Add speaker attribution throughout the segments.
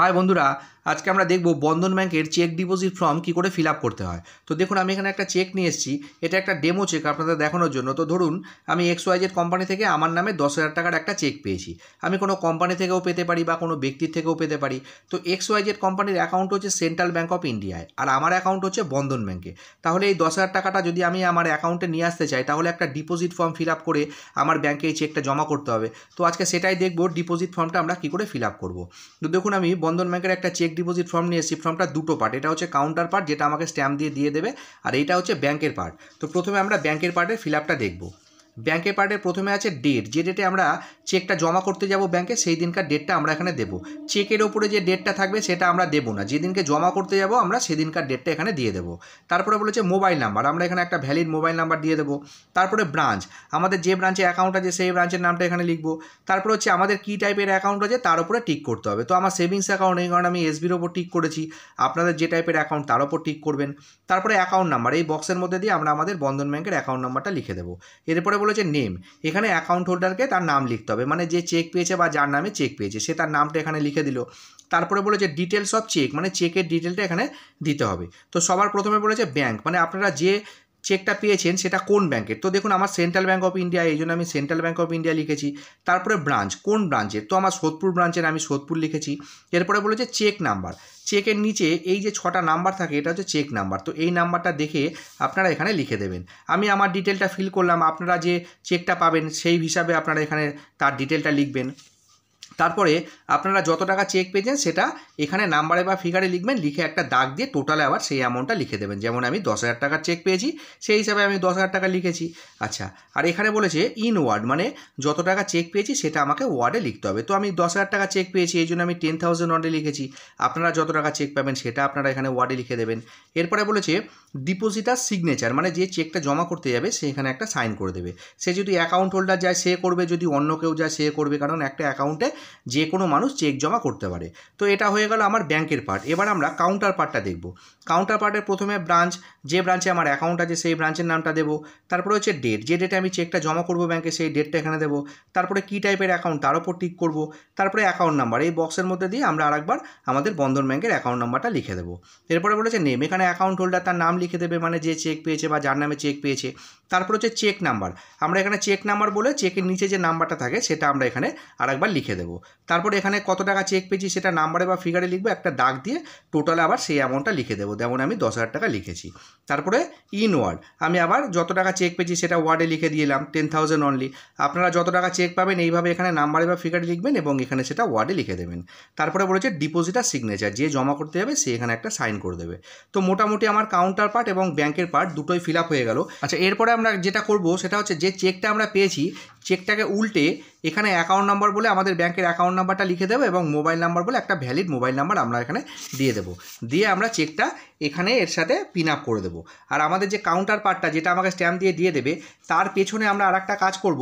Speaker 1: हाय বন্ধুরা আজকে আমরা দেখব বন্ধন ব্যাংকের চেক ডিপোজিট ফর্ম কি করে ফিল করতে হয় তো দেখুন আমি এখানে একটা চেক নিয়ে এসেছি এটা একটা ডেমো চেক আপনাদের দেখানোর জন্য তো ধরুন আমি এক্স ওয়াইজের কোম্পানি থেকে আমার নামে দশ হাজার টাকার একটা চেক পেয়েছি আমি কোনো কোম্পানি থেকেও পেতে পারি বা কোনো ব্যক্তির থেকেও পেতে পারি তো এক্স ওয়াইজের কোম্পানির অ্যাকাউন্ট হচ্ছে সেন্ট্রাল ব্যাঙ্ক অফ ইন্ডিয়ায় আর আমার অ্যাকাউন্ট হচ্ছে বন্ধন ব্যাঙ্কে তাহলে এই দশ হাজার টাকাটা যদি আমি আমার অ্যাকাউন্টে নিয়ে আসতে চাই তাহলে একটা ডিপোজিট ফর্ম ফিল করে আমার ব্যাঙ্কে এই চেকটা জমা করতে হবে তো আজকে সেটাই দেখব ডিপোজিট ফর্মটা আমরা কী করে ফিল করব তো দেখুন আমি বন্ধন ব্যাঙ্কের একটা চেক ডিপোজিট ফর্ম নিয়ে এসেছি ফর্মটা দুটো পার্ট এটা হচ্ছে কাউন্টার পার্ট যেটা আমাকে স্ট্যাম্প দিয়ে দিয়ে দেবে আর এটা হচ্ছে ব্যাংকের পার্ট তো প্রথমে আমরা ব্যাংকের পার্টের ফিল আপটা দেখবো ব্যাংকের পার্টের প্রথমে আছে ডেট যে ডেটে আমরা চেকটা জমা করতে যাব ব্যাংকে সেই দিনকার ডেটটা আমরা এখানে দেব চেকের ওপরে যে ডেটটা থাকবে সেটা আমরা দেবো না যেদিনকে জমা করতে যাব আমরা সেদিনকার ডেটটা এখানে দিয়ে দেবো তারপরে বলেছে মোবাইল নাম্বার আমরা এখানে একটা ভ্যালিড মোবাইল নাম্বার দিয়ে দেবো তারপরে ব্রাঞ্চ আমাদের যে ব্রাঞ্চে অ্যাকাউন্ট আছে সেই ব্রাঞ্চের নামটা এখানে লিখবো তারপর হচ্ছে আমাদের কী টাইপের অ্যাকাউন্ট আছে তার উপরে টিক করতে হবে তো আমার সেভিংস অ্যাকাউন্ট এই কারণে আমি এসবির ওপর টিক করেছি আপনাদের যে টাইপের অ্যাকাউন্ট তার ওপর টিক করবেন তারপরে অ্যাকাউন্ট নাম্বার এই বক্সের মধ্যে দিয়ে আমরা আমাদের বন্ধন ব্যাংকের অ্যাকাউন্ট নাম্বারটা লিখে দেবো এরপরে বলেছে নেম এখানে অ্যাকাউন্ট হোল্ডারকে তার নাম লিখতে হবে মানে যে চেক পেয়েছে বা যার নামে চেক পেয়েছে সে তার নামটা এখানে লিখে দিল তারপরে বলেছে ডিটেলস অফ চেক মানে চেকের ডিটেলটা এখানে দিতে হবে তো সবার প্রথমে বলেছে ব্যাংক মানে আপনারা যে চেকটা পেয়েছেন সেটা কোন ব্যাংকের তো দেখুন আমার সেন্ট্রাল ব্যাঙ্ক অফ ইন্ডিয়া এই জন্য আমি সেন্ট্রাল ব্যাঙ্ক অফ ইন্ডিয়া লিখেছি তারপরে ব্রাঞ্চ কোন ব্রাঞ্চের তো আমার সোদপুর ব্রাঞ্চের আমি সোদপুর লিখেছি এরপরে বলেছে চেক নাম্বার চেকের নিচে এই যে ছটা নাম্বার থাকে এটা হচ্ছে চেক নাম্বার তো এই নাম্বারটা দেখে আপনারা এখানে লিখে দেবেন আমি আমার ডিটেলটা ফিল করলাম আপনারা যে চেকটা পাবেন সেই হিসাবে আপনারা এখানে তার ডিটেলটা লিখবেন তারপরে আপনারা যত টাকা চেক পেয়েছেন সেটা এখানে নাম্বারে বা ফিগারে লিখবেন লিখে একটা দাগ দিয়ে টোটালে আবার সেই অ্যামাউন্টটা লিখে দেবেন যেমন আমি দশ হাজার টাকার চেক পেয়েছি সেই হিসাবে আমি দশ হাজার টাকা লিখেছি আচ্ছা আর এখানে বলেছে ইন ওয়ার্ড মানে যত টাকা চেক পেয়েছি সেটা আমাকে ওয়ার্ডে লিখতে হবে তো আমি দশ হাজার টাকা চেক পেয়েছি এই জন্য আমি টেন থাউজেন্ড ওয়ার্ডে লিখেছি আপনারা যত টাকা চেক পাবেন সেটা আপনারা এখানে ওয়ার্ডে লিখে দেবেন এরপরে বলেছে ডিপোজিটার সিগনেচার মানে যে চেকটা জমা করতে যাবে সে এখানে একটা সাইন করে দেবে সে যদি অ্যাকাউন্ট হোল্ডার যায় সে করবে যদি অন্য কেউ যায় সে করবে কারণ একটা অ্যাকাউন্টে যে কোনো মানুষ চেক জমা করতে পারে তো এটা হয়ে গেল আমার ব্যাংকের পার্ট এবার আমরা কাউন্টার পার্টটা দেখব কাউন্টার পার্টের প্রথমে ব্রাঞ্চ যে ব্রাঞ্চে আমার অ্যাকাউন্ট আছে সেই ব্রাঞ্চের নামটা দেবো তারপরে হচ্ছে ডেট যে ডেটে আমি চেকটা জমা করবো ব্যাংকে সেই ডেটটা এখানে দেবো তারপরে কী টাইপের অ্যাকাউন্ট তার উপর টিক করব তারপরে অ্যাকাউন্ট নাম্বার এই বক্সের মধ্যে দিয়ে আমরা আরেকবার আমাদের বন্ধন ব্যাংকের অ্যাকাউন্ট নাম্বারটা লিখে দেবো এরপরে বলেছে নেম এখানে অ্যাকাউন্ট হোল্ডার তার নাম লিখে দেবে মানে যে চেক পেয়েছে বা যার নামে চেক পেয়েছে তারপর হচ্ছে চেক নাম্বার আমরা এখানে চেক নাম্বার বলে চেকের নিচে যে নাম্বারটা থাকে সেটা আমরা এখানে আরেকবার লিখে দেবো দেবো তারপরে এখানে কত টাকা চেক পেয়েছি সেটা নাম্বারে বা ফিগারে লিখবো একটা দাগ দিয়ে টোটালে আবার সেই অ্যামাউন্টটা লিখে দেবো যেমন আমি দশ হাজার টাকা লিখেছি তারপরে ইন ওয়ার্ড আমি আবার যত টাকা চেক পেয়েছি সেটা ওয়ার্ডে লিখে দিলাম টেন থাউজেন্ড অনলি আপনারা যত টাকা চেক পাবেন এইভাবে এখানে নাম্বারে বা ফিগারে লিখবেন এবং এখানে সেটা ওয়ার্ডে লিখে দেবেন তারপরে বলেছে ডিপোজিট আর সিগনেচার যে জমা করতে যাবে সে এখানে একটা সাইন করে দেবে তো মোটামুটি আমার কাউন্টার পার্ট এবং ব্যাংকের পার্ট দুটোই ফিল আপ হয়ে গেল আচ্ছা এরপরে আমরা যেটা করব সেটা হচ্ছে যে চেকটা আমরা পেয়েছি চেকটাকে উল্টে এখানে অ্যাকাউন্ট নম্বর বলে আমাদের ব্যাংক ব্যাঙ্কের অ্যাকাউন্ট নাম্বারটা লিখে দেবো এবং মোবাইল নাম্বার বলে একটা ভ্যালিড মোবাইল নাম্বার আমরা এখানে দিয়ে দেবো দিয়ে আমরা চেকটা এখানে এর সাথে পিন আপ করে দেবো আর আমাদের যে কাউন্টার পার্টটা যেটা আমাকে স্ট্যাম্প দিয়ে দিয়ে দেবে তার পেছনে আমরা আর একটা কাজ করব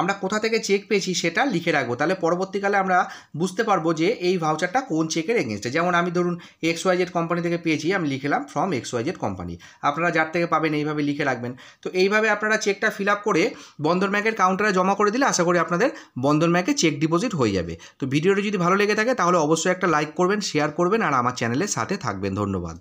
Speaker 1: আমরা কোথা থেকে চেক পেয়েছি সেটা লিখে রাখবো তাহলে পরবর্তীকালে আমরা বুঝতে পারবো যে এই ভাউচারটা কোন চেকের এগেনস্টে যেমন আমি ধরুন এক্স ওয়াই জেড কোম্পানি থেকে পেয়েছি আমি লিখলাম from X Y Z company আপনারা যার থেকে পাবেন এইভাবে লিখে রাখবেন তো এইভাবে আপনারা চেকটা ফিল আপ করে বন্ধন ব্যাংকের কাউন্টারে জমা করে দিলে আশা করি আপনাদের বন্ধন ব্যাংকে চেক ডিপোজিট হয়ে হয়ে যাবে তো ভিডিওটি যদি ভালো লেগে থাকে তাহলে অবশ্যই একটা লাইক করবেন শেয়ার করবেন আর আমার চ্যানেলের সাথে থাকবেন ধন্যবাদ